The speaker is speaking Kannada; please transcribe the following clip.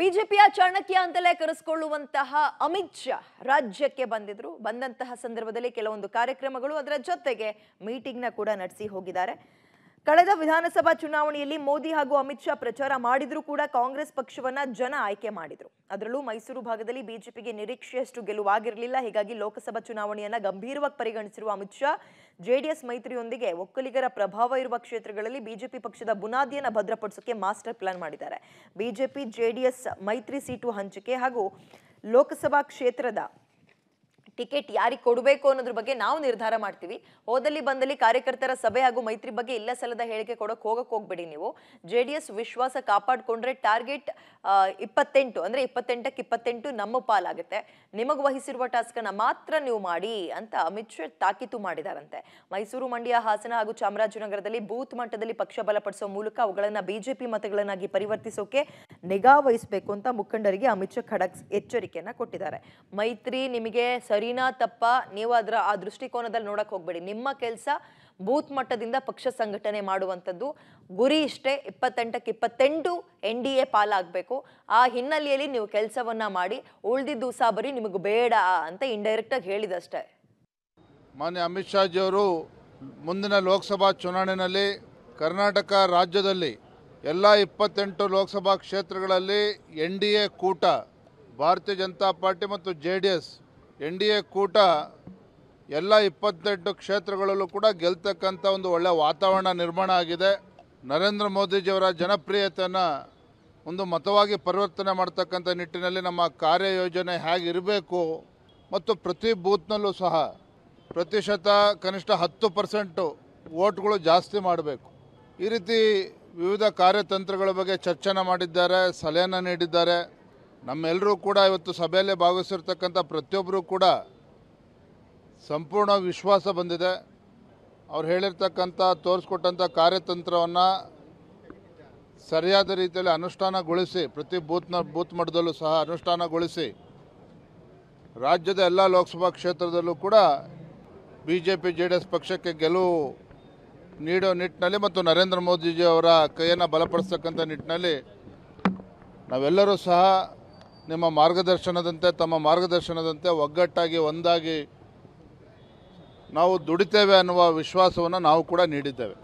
ಬಿಜೆಪಿಯ ಚಾಣಕ್ಯ ಅಂತಲೇ ಕರೆಸಿಕೊಳ್ಳುವಂತಹ ಅಮಿತ್ ಶಾ ರಾಜ್ಯಕ್ಕೆ ಬಂದಿದ್ರು ಬಂದಂತಹ ಸಂದರ್ಭದಲ್ಲಿ ಕೆಲವೊಂದು ಕಾರ್ಯಕ್ರಮಗಳು ಅದರ ಜೊತೆಗೆ ಮೀಟಿಂಗ್ನ ಕೂಡ ನಡೆಸಿ ಹೋಗಿದ್ದಾರೆ ಕಳೆದ ವಿಧಾನಸಭಾ ಚುನಾವಣೆಯಲ್ಲಿ ಮೋದಿ ಹಾಗೂ ಅಮಿತ್ ಶಾ ಪ್ರಚಾರ ಮಾಡಿದರೂ ಕೂಡ ಕಾಂಗ್ರೆಸ್ ಪಕ್ಷವನ್ನ ಜನ ಆಯ್ಕೆ ಮಾಡಿದ್ರು ಅದರಲ್ಲೂ ಮೈಸೂರು ಭಾಗದಲ್ಲಿ ಬಿಜೆಪಿಗೆ ನಿರೀಕ್ಷೆಯಷ್ಟು ಗೆಲುವಾಗಿರಲಿಲ್ಲ ಹೀಗಾಗಿ ಲೋಕಸಭಾ ಚುನಾವಣೆಯನ್ನ ಗಂಭೀರವಾಗಿ ಪರಿಗಣಿಸಿರುವ ಅಮಿತ್ ಶಾ ಜೆಡಿಎಸ್ ಮೈತ್ರಿಯೊಂದಿಗೆ ಒಕ್ಕಲಿಗರ ಪ್ರಭಾವ ಇರುವ ಕ್ಷೇತ್ರಗಳಲ್ಲಿ ಬಿಜೆಪಿ ಪಕ್ಷದ ಬುನಾದಿಯನ್ನು ಭದ್ರಪಡಿಸೋಕೆ ಮಾಸ್ಟರ್ ಪ್ಲಾನ್ ಮಾಡಿದ್ದಾರೆ ಬಿಜೆಪಿ ಜೆಡಿಎಸ್ ಮೈತ್ರಿ ಸೀಟು ಹಂಚಿಕೆ ಹಾಗೂ ಲೋಕಸಭಾ ಕ್ಷೇತ್ರದ ಟಿಕೆಟ್ ಯಾರಿಗೆ ಕೊಡಬೇಕು ಅನ್ನೋದ್ರ ಬಗ್ಗೆ ನಾವು ನಿರ್ಧಾರ ಮಾಡ್ತೀವಿ ಹೋದಲ್ಲಿ ಬಂದಲ್ಲಿ ಕಾರ್ಯಕರ್ತರ ಸಭೆ ಹಾಗೂ ಮೈತ್ರಿ ಬಗ್ಗೆ ಇಲ್ಲ ಸಲದ ಹೇಳಿಕೆ ಕೊಡೋಕೆ ಹೋಗಕ್ಕೆ ಹೋಗ್ಬೇಡಿ ನೀವು ಜೆ ವಿಶ್ವಾಸ ಕಾಪಾಡಿಕೊಂಡ್ರೆ ಟಾರ್ಗೆಟ್ ಇಪ್ಪತ್ತೆಂಟು ಅಂದರೆ ಇಪ್ಪತ್ತೆಂಟಕ್ಕೆ ಇಪ್ಪತ್ತೆಂಟು ನಮ್ಮ ಪಾಲಾಗುತ್ತೆ ನಿಮಗೆ ವಹಿಸಿರುವ ಟಾಸ್ಕನ್ನು ಮಾತ್ರ ನೀವು ಮಾಡಿ ಅಂತ ಅಮಿತ್ ಶಾ ತಾಕೀತು ಮಾಡಿದಾರಂತೆ ಮೈಸೂರು ಮಂಡ್ಯ ಹಾಸನ ಹಾಗೂ ಚಾಮರಾಜನಗರದಲ್ಲಿ ಬೂತ್ ಮಟ್ಟದಲ್ಲಿ ಪಕ್ಷ ಬಲಪಡಿಸುವ ಮೂಲಕ ಅವುಗಳನ್ನು ಬಿಜೆಪಿ ಮತಗಳನ್ನಾಗಿ ಪರಿವರ್ತಿಸೋಕೆ ನಿಗಾ ವಹಿಸಬೇಕು ಅಂತ ಮುಖಂಡರಿಗೆ ಅಮಿತ್ ಶಾ ಖಡಕ್ ಎಚ್ಚರಿಕೆಯನ್ನು ಕೊಟ್ಟಿದ್ದಾರೆ ಮೈತ್ರಿ ನಿಮಗೆ ಸರಿ ಸರಿನಾ ತಪ್ಪ ನೀವು ಅದರ ಆ ದೃಷ್ಟಿಕೋನದಲ್ಲಿ ನೋಡಕ್ಕೆ ಹೋಗಬೇಡಿ ನಿಮ್ಮ ಕೆಲಸ ಬೂತ್ ಮಟ್ಟದಿಂದ ಪಕ್ಷ ಸಂಘಟನೆ ಮಾಡುವಂಥದ್ದು ಗುರಿ ಇಷ್ಟೇ ಇಪ್ಪತ್ತೆಂಟಕ್ಕೆ ಇಪ್ಪತ್ತೆಂಟು ಎನ್ ಡಿ ಎ ಪಾಲಾಗಬೇಕು ಆ ಹಿನ್ನೆಲೆಯಲ್ಲಿ ನೀವು ಕೆಲಸವನ್ನು ಮಾಡಿ ಉಳಿದಿದ್ದು ಬರೀ ನಿಮಗೆ ಬೇಡ ಅಂತ ಇಂಡೈರೆಕ್ಟಾಗಿ ಹೇಳಿದಷ್ಟೇ ಮಾನ್ಯ ಅಮಿತ್ ಜಿಯವರು ಮುಂದಿನ ಲೋಕಸಭಾ ಚುನಾವಣೆಯಲ್ಲಿ ಕರ್ನಾಟಕ ರಾಜ್ಯದಲ್ಲಿ ಎಲ್ಲ ಇಪ್ಪತ್ತೆಂಟು ಲೋಕಸಭಾ ಕ್ಷೇತ್ರಗಳಲ್ಲಿ ಎನ್ ಡಿ ಎ ಕೂಟ ಭಾರತೀಯ ಜನತಾ ಪಾರ್ಟಿ ಮತ್ತು J D S N D A ಕೂಟ ಎಲ್ಲ ಇಪ್ಪತ್ತೆಂಟು ಕ್ಷೇತ್ರಗಳಲ್ಲೂ ಕೂಡ ಗೆಲ್ತಕ್ಕಂಥ ಒಂದು ಒಳ್ಳೆಯ ವಾತಾವರಣ ನಿರ್ಮಾಣ ಆಗಿದೆ ನರೇಂದ್ರ ಮೋದಿಜಿಯವರ ಜನಪ್ರಿಯತೆಯನ್ನು ಒಂದು ಮತವಾಗಿ ಪರಿವರ್ತನೆ ಮಾಡ್ತಕ್ಕಂಥ ನಿಟ್ಟಿನಲ್ಲಿ ನಮ್ಮ ಕಾರ್ಯಯೋಜನೆ ಹೇಗಿರಬೇಕು ಮತ್ತು ಪ್ರತಿ ಬೂತ್ನಲ್ಲೂ ಸಹ ಪ್ರತಿಶತ ಕನಿಷ್ಠ ಹತ್ತು ಪರ್ಸೆಂಟು ವೋಟ್ಗಳು ಜಾಸ್ತಿ ಮಾಡಬೇಕು ಈ ರೀತಿ ವಿವಿಧ ಕಾರ್ಯತಂತ್ರಗಳ ಬಗ್ಗೆ ಚರ್ಚೆನ ಮಾಡಿದ್ದಾರೆ ಸಲಹೆಯನ್ನು ನೀಡಿದ್ದಾರೆ ನಮ್ಮೆಲ್ಲರೂ ಕೂಡ ಇವತ್ತು ಸಭೆಯಲ್ಲೇ ಭಾಗವಹಿಸಿರ್ತಕ್ಕಂಥ ಪ್ರತಿಯೊಬ್ಬರೂ ಕೂಡ ಸಂಪೂರ್ಣ ವಿಶ್ವಾಸ ಬಂದಿದೆ ಅವ್ರು ಹೇಳಿರ್ತಕ್ಕಂಥ ತೋರಿಸ್ಕೊಟ್ಟಂಥ ಕಾರ್ಯತಂತ್ರವನ್ನು ಸರಿಯಾದ ರೀತಿಯಲ್ಲಿ ಅನುಷ್ಠಾನಗೊಳಿಸಿ ಪ್ರತಿ ಬೂತ್ನ ಬೂತ್ ಮಟ್ಟದಲ್ಲೂ ಸಹ ಅನುಷ್ಠಾನಗೊಳಿಸಿ ರಾಜ್ಯದ ಎಲ್ಲ ಲೋಕಸಭಾ ಕ್ಷೇತ್ರದಲ್ಲೂ ಕೂಡ B J P J D S ಪಕ್ಷಕ್ಕೆ ಗೆಲುವು ನೀಡೋ ನಿಟ್ಟಿನಲ್ಲಿ ಮತ್ತು ನರೇಂದ್ರ ಮೋದಿಜಿಯವರ ಕೈಯನ್ನು ಬಲಪಡಿಸ್ತಕ್ಕಂಥ ನಿಟ್ಟಿನಲ್ಲಿ ನಾವೆಲ್ಲರೂ ಸಹ ನಿಮ್ಮ ಮಾರ್ಗದರ್ಶನದಂತೆ ತಮ್ಮ ಮಾರ್ಗದರ್ಶನದಂತೆ ಒಗ್ಗಟ್ಟಾಗಿ ಒಂದಾಗಿ ನಾವು ದುಡಿತೇವೆ ಅನ್ನುವ ವಿಶ್ವಾಸವನ್ನು ನಾವು ಕೂಡ ನೀಡಿದ್ದೇವೆ